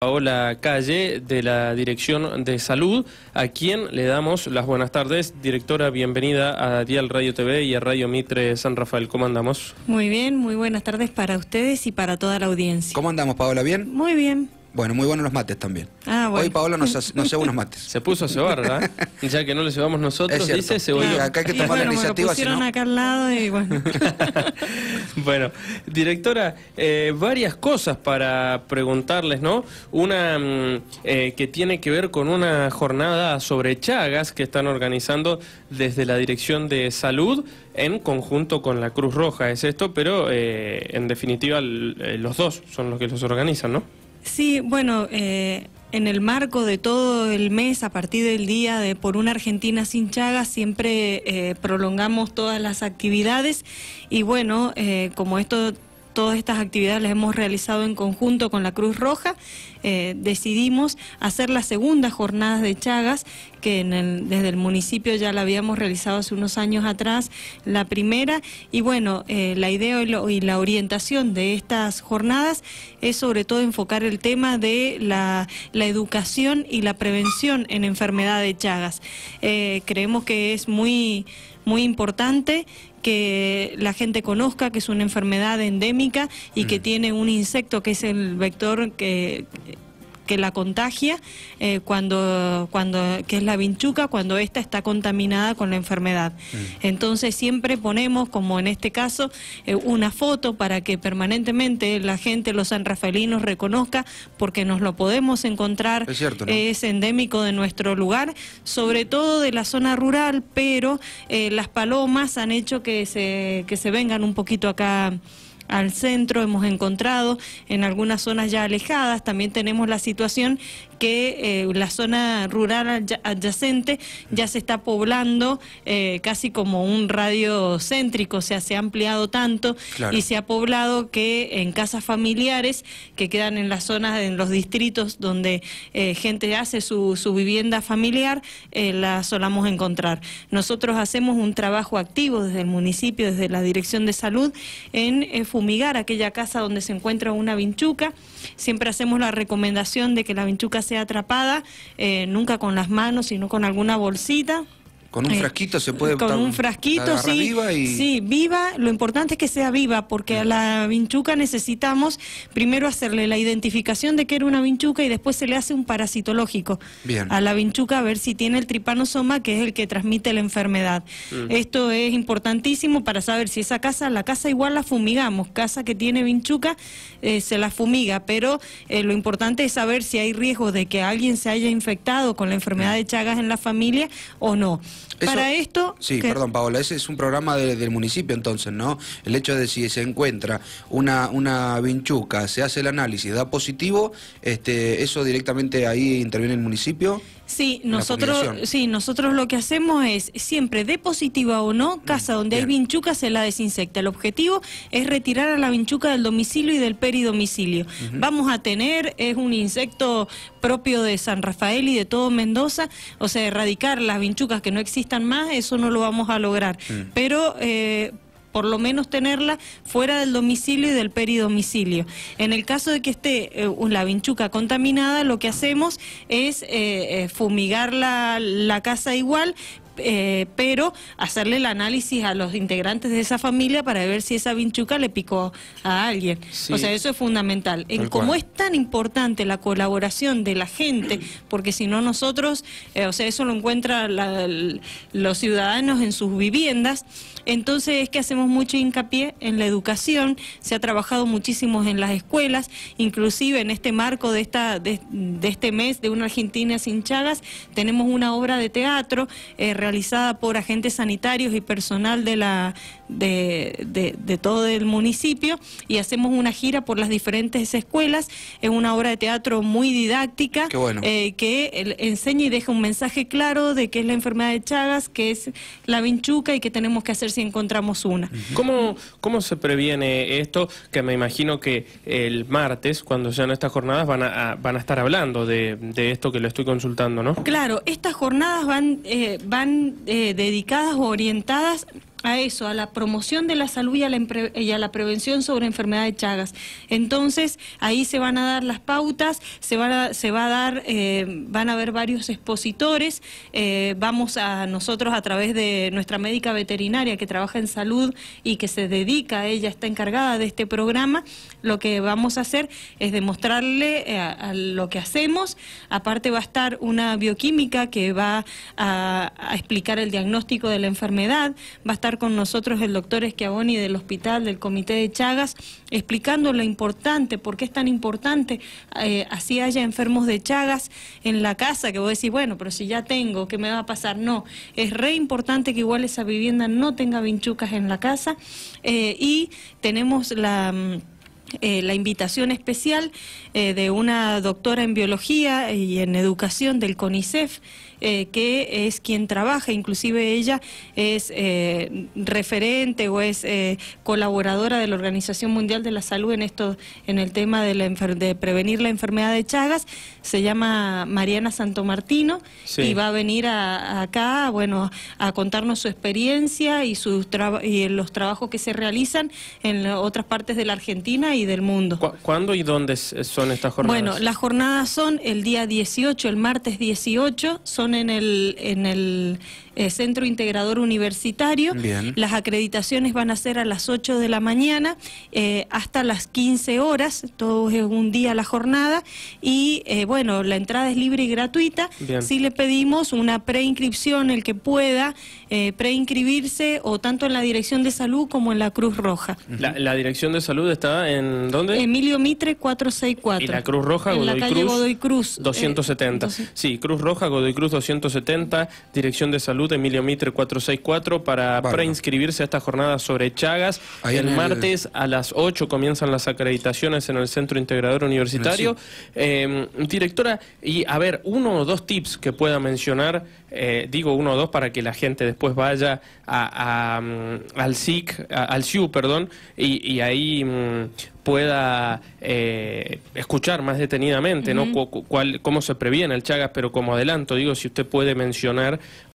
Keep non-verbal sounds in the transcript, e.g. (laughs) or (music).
Paola Calle, de la Dirección de Salud, a quien le damos las buenas tardes. Directora, bienvenida a Dial Radio TV y a Radio Mitre San Rafael. ¿Cómo andamos? Muy bien, muy buenas tardes para ustedes y para toda la audiencia. ¿Cómo andamos, Paola? ¿Bien? Muy bien. Bueno, muy buenos los mates también. Ah, Hoy Paola nos, hace, unos (laughs) mates. Se puso a cebar, ¿verdad? (laughs) ya que no le llevamos nosotros, dice, se Acá hay que tomar la iniciativa. pusieron acá al lado y bueno. (laughs) bueno, directora, eh, varias cosas para preguntarles, ¿no? Una mm, eh, que tiene que ver con una jornada sobre Chagas que están organizando desde la Dirección de Salud en conjunto con la Cruz Roja, es esto, pero eh, en definitiva los dos son los que los organizan, ¿no? Sí, bueno, eh, en el marco de todo el mes, a partir del día de Por una Argentina sin Chagas, siempre eh, prolongamos todas las actividades y bueno, eh, como esto todas estas actividades las hemos realizado en conjunto con la Cruz Roja, eh, decidimos hacer las segundas jornadas de Chagas, que desde el municipio ya la habíamos realizado hace unos años atrás, la primera, y bueno, eh, la idea y, la orientación de estas jornadas es sobre todo enfocar el tema de la, educación y la prevención en enfermedad de Chagas. Eh, creemos que es muy muy importante que la gente conozca que es una enfermedad endémica y que mm. tiene un insecto que es el vector que que la contagia eh, cuando, cuando, que es la vinchuca, cuando ésta está contaminada con la enfermedad. Mm. Entonces siempre ponemos, como en este caso, eh, una foto para que permanentemente la gente, los sanrafelinos, reconozca, porque nos lo podemos encontrar, es, cierto, es endémico de nuestro lugar, sobre todo de la zona rural, pero eh, las palomas han hecho que que se vengan un poquito acá al centro, hemos encontrado en algunas zonas ya alejadas. También tenemos la situación que eh, la zona rural adyacente ya se está poblando eh, casi como un radio céntrico, o sea, se ha ampliado tanto y se ha poblado que en casas familiares que quedan en las zonas, en los distritos donde eh, gente hace su, su vivienda familiar, la solamos encontrar. Nosotros hacemos un trabajo activo desde el municipio, desde la Dirección de Salud, en fumigar aquella casa donde se encuentra una vinchuca. Siempre hacemos la recomendación de que la vinchuca sea atrapada, eh, nunca con las manos, sino con alguna bolsita con un eh, frasquito se puede... Con un frasquito, sí. Viva Sí, viva. Lo importante es que sea viva, porque a mm. la vinchuca necesitamos primero hacerle la identificación de que era una vinchuca y después se le hace un parasitológico a la vinchuca a ver si tiene el tripanosoma, que es el que transmite la enfermedad. Mm. Esto es importantísimo para saber si esa casa, la casa igual la fumigamos. Casa que tiene vinchuca eh, se la fumiga, pero eh, lo importante es saber si hay riesgo de que alguien se haya infectado con la enfermedad mm. de Chagas en la familia o no para esto... Sí, perdón, Paola, ese es un programa del municipio entonces, ¿no? El hecho de si se encuentra una, una vinchuca, se hace el análisis, da positivo, este, eso directamente ahí interviene el municipio. Sí, nosotros, sí, nosotros lo que hacemos es siempre de positiva o no, mm, casa donde hay vinchuca se la desinsecta. El objetivo es retirar a la vinchuca del domicilio y del peridomicilio. Vamos a tener, es un insecto propio de San Rafael y de todo Mendoza, o sea, erradicar las vinchucas que no existan más, eso no lo vamos a lograr. Mm. Pero eh, por lo menos tenerla fuera del domicilio y del peridomicilio. En el caso de que esté eh, la vinchuca contaminada, lo que hacemos es eh, eh, fumigar la, la casa igual, eh, pero hacerle el análisis a los integrantes de esa familia para ver si esa vinchuca le picó a alguien. O sea, eso es fundamental. En es tan importante la colaboración de la gente, porque si no nosotros, eh, o sea, eso lo encuentran los ciudadanos en sus viviendas, entonces es que hacemos mucho hincapié en la educación, se ha trabajado muchísimo en las escuelas, inclusive en este marco de, esta, este mes de una Argentina sin Chagas, tenemos una obra de teatro eh, realizada por agentes sanitarios y personal de, la, de, de, todo el municipio y hacemos una gira por las diferentes escuelas. Es una obra de teatro muy didáctica eh, que enseña y deja un mensaje claro de qué es la enfermedad de Chagas, qué es la vinchuca y qué tenemos que hacer si encontramos una. ¿Cómo, cómo se previene esto? Que me imagino que el martes, cuando sean estas jornadas, van a, van a estar hablando de, de, esto que lo estoy consultando, ¿no? Claro, estas jornadas van, eh, van eh, dedicadas o orientadas a eso, a la promoción de la salud y a la, prevención sobre enfermedad de Chagas. Entonces, ahí se van a dar las pautas, se, van a, se va a dar, eh, van a haber varios expositores, eh, vamos a nosotros a través de nuestra médica veterinaria que trabaja en salud y que se dedica, ella está encargada de este programa, lo que vamos a hacer es demostrarle eh, a, lo que hacemos, aparte va a estar una bioquímica que va a, a explicar el diagnóstico de la enfermedad, va a estar con nosotros el doctor Esquiaboni del Hospital, del Comité de Chagas, explicando lo importante, por qué es tan importante, eh, así haya enfermos de Chagas en la casa, que vos decís, bueno, pero si ya tengo, ¿qué me va a pasar? No, es re importante que igual esa vivienda no tenga vinchucas en la casa eh, y tenemos la... Mm, eh, invitación especial de una doctora en biología y en educación del CONICEF, eh, que es quien trabaja, inclusive ella es eh, referente o es eh, colaboradora de la Organización Mundial de la Salud en esto, en el tema de, de prevenir la enfermedad de Chagas, se llama Mariana Santomartino y va a venir acá, bueno, a contarnos su experiencia y, y los trabajos que se realizan en otras partes de la Argentina y del mundo. ¿Cuándo y dónde son estas jornadas? Bueno, las jornadas son el día 18, el martes 18, son en el, eh, centro Integrador Universitario. Las acreditaciones van a ser a las 8 de la mañana eh, hasta las 15 horas, todo es un día la jornada. Y eh, bueno, la entrada es libre y gratuita. si le pedimos una preinscripción, el que pueda preinscribirse o tanto en la Dirección de Salud como en la Cruz Roja. La, Dirección de Salud está en dónde? Emilio Mitre 464. Y la Cruz Roja, Godoy, Cruz, 270. sí, Cruz Roja, Godoy Cruz 270, Dirección de Salud de Emilio Mitre 464, para preinscribirse a esta jornada sobre Chagas. el, martes a las 8 comienzan las acreditaciones en el Centro Integrador Universitario. Em, directora, y a ver, uno o dos tips que pueda mencionar, eh, digo uno o dos para que la gente después vaya a, mm, al SIC, al SIU, perdón, y, ahí mm, pueda eh, escuchar más detenidamente, ¿no? cuál, cómo se previene el Chagas, pero como adelanto, digo, si usted puede mencionar